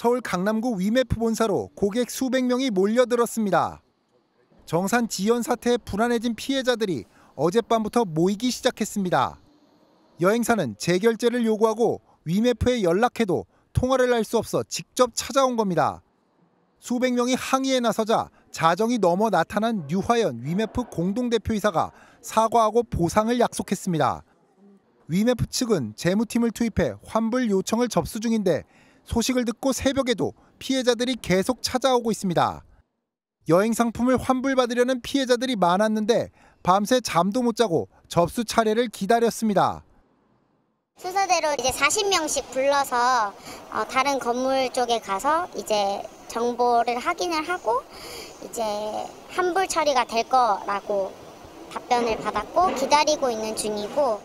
서울 강남구 위메프 본사로 고객 수백 명이 몰려들었습니다. 정산 지연 사태에 불안해진 피해자들이 어젯밤부터 모이기 시작했습니다. 여행사는 재결제를 요구하고 위메프에 연락해도 통화를 할 수 없어 직접 찾아온 겁니다. 수백 명이 항의에 나서자 자정이 넘어 나타난 류화연 위메프 공동대표이사가 사과하고 보상을 약속했습니다. 위메프 측은 재무팀을 투입해 환불 요청을 접수 중인데 소식을 듣고 새벽에도 피해자들이 계속 찾아오고 있습니다. 여행 상품을 환불받으려는 피해자들이 많았는데 밤새 잠도 못 자고 접수 차례를 기다렸습니다. 순서대로 이제 40명씩 불러서 어, 다른 건물 쪽에 가서 이제 정보를 확인을 하고 이제 환불 처리가 될 거라고 답변을 받았고 기다리고 있는 중이고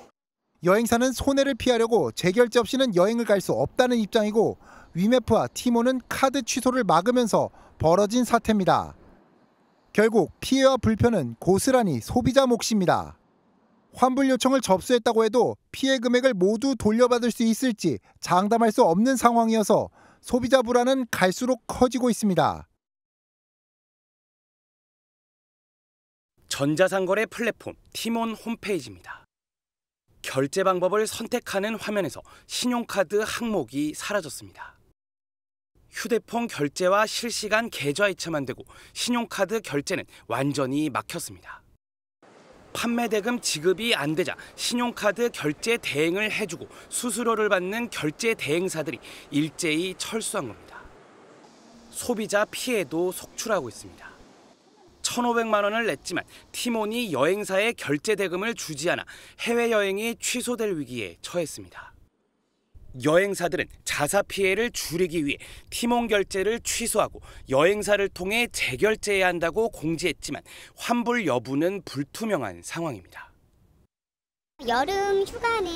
여행사는 손해를 피하려고 재결제 없이는 여행을 갈 수 없다는 입장이고 위메프와 티모는 카드 취소를 막으면서 벌어진 사태입니다. 결국 피해와 불편은 고스란히 소비자 몫입니다. 환불 요청을 접수했다고 해도 피해 금액을 모두 돌려받을 수 있을지 장담할 수 없는 상황이어서 소비자 불안은 갈수록 커지고 있습니다. 전자상거래 플랫폼 티몬 홈페이지입니다. 결제 방법을 선택하는 화면에서 신용카드 항목이 사라졌습니다. 휴대폰 결제와 실시간 계좌 이체만 되고 신용카드 결제는 완전히 막혔습니다. 판매 대금 지급이 안 되자 신용카드 결제 대행을 해주고 수수료를 받는 결제 대행사들이 일제히 철수한 겁니다. 소비자 피해도 속출하고 있습니다. 1,500만 원을 냈지만 티몬이 여행사에 결제 대금을 주지 않아 해외여행이 취소될 위기에 처했습니다. 여행사들은 자사 피해를 줄이기 위해 티몬 결제를 취소하고 여행사를 통해 재결제해야 한다고 공지했지만 환불 여부는 불투명한 상황입니다. 여름 휴가는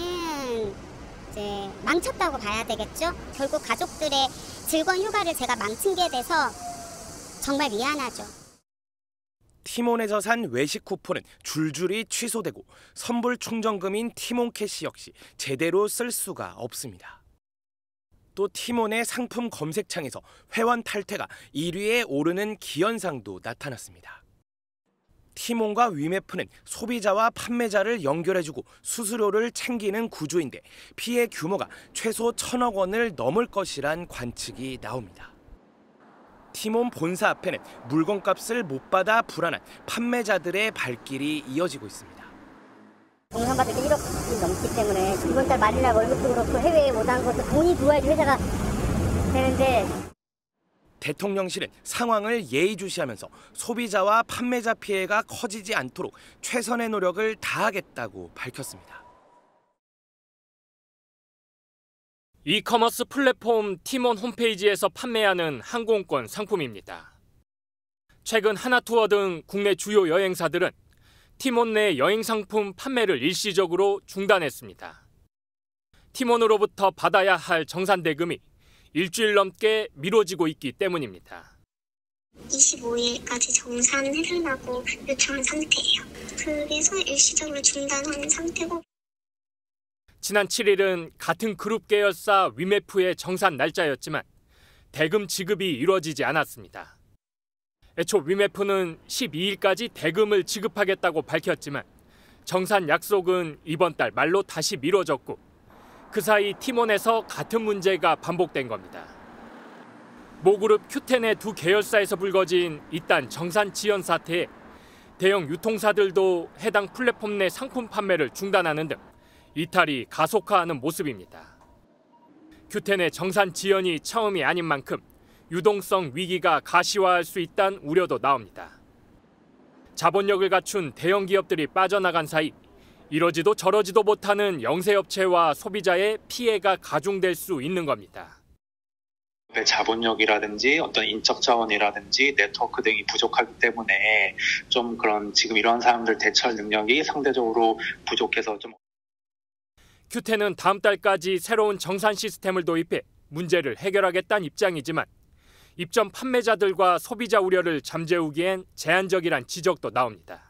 이제 망쳤다고 봐야 되겠죠. 결국 가족들의 즐거운 휴가를 제가 망친 게 돼서 정말 미안하죠. 티몬에서 산 외식 쿠폰은 줄줄이 취소되고 선불 충전금인 티몬 캐시 역시 제대로 쓸 수가 없습니다. 또 티몬의 상품 검색창에서 회원 탈퇴가 1위에 오르는 기현상도 나타났습니다. 티몬과 위메프는 소비자와 판매자를 연결해주고 수수료를 챙기는 구조인데 피해 규모가 최소 천억 원을 넘을 것이란 관측이 나옵니다. 티몬 본사 앞에는 물건값을 못 받아 불안한 판매자들의 발길이 이어지고 있습니다. 돈한 바닥에 1억이 넘기 때문에 이번 달 말이나 월급도 그렇고 해외에 못한 것도 돈이 들어야지 회사가 되는데 대통령실은 상황을 예의주시하면서 소비자와 판매자 피해가 커지지 않도록 최선의 노력을 다하겠다고 밝혔습니다. 이커머스 플랫폼 팀원 홈페이지에서 판매하는 항공권 상품입니다. 최근 하나투어 등 국내 주요 여행사들은 팀원 내 여행 상품 판매를 일시적으로 중단했습니다. 팀원으로부터 받아야 할 정산 대금이 일주일 넘게 미뤄지고 있기 때문입니다. 25일까지 정산 해달라고 요청한 상태예요. 그래서 일시적으로 중단한 상태고 지난 7일은 같은 그룹 계열사 위메프의 정산 날짜였지만 대금 지급이 이루어지지 않았습니다. 애초 위메프는 12일까지 대금을 지급하겠다고 밝혔지만 정산 약속은 이번 달 말로 다시 미뤄졌고 그 사이 팀원에서 같은 문제가 반복된 겁니다. 모그룹 큐텐의 두 계열사에서 불거진 이딴 정산 지연 사태에 대형 유통사들도 해당 플랫폼 내 상품 판매를 중단하는 등 이탈이 가속화하는 모습입니다. 규텐의 정산 지연이 처음이 아닌 만큼 유동성 위기가 가시화할 수 있다는 우려도 나옵니다. 자본력을 갖춘 대형 기업들이 빠져나간 사이 이러지도 저러지도 못하는 영세업체와 소비자의 피해가 가중될 수 있는 겁니다. 자본력이라든지 어떤 인적 자원이라든지 네트워크 등이 부족하기 때문에 좀 그런 지금 이런 사람들 대처할 능력이 상대적으로 부족해서 좀 큐텐은 다음 달까지 새로운 정산 시스템을 도입해 문제를 해결하겠다는 입장이지만 입점 판매자들과 소비자 우려를 잠재우기엔 제한적이란 지적도 나옵니다.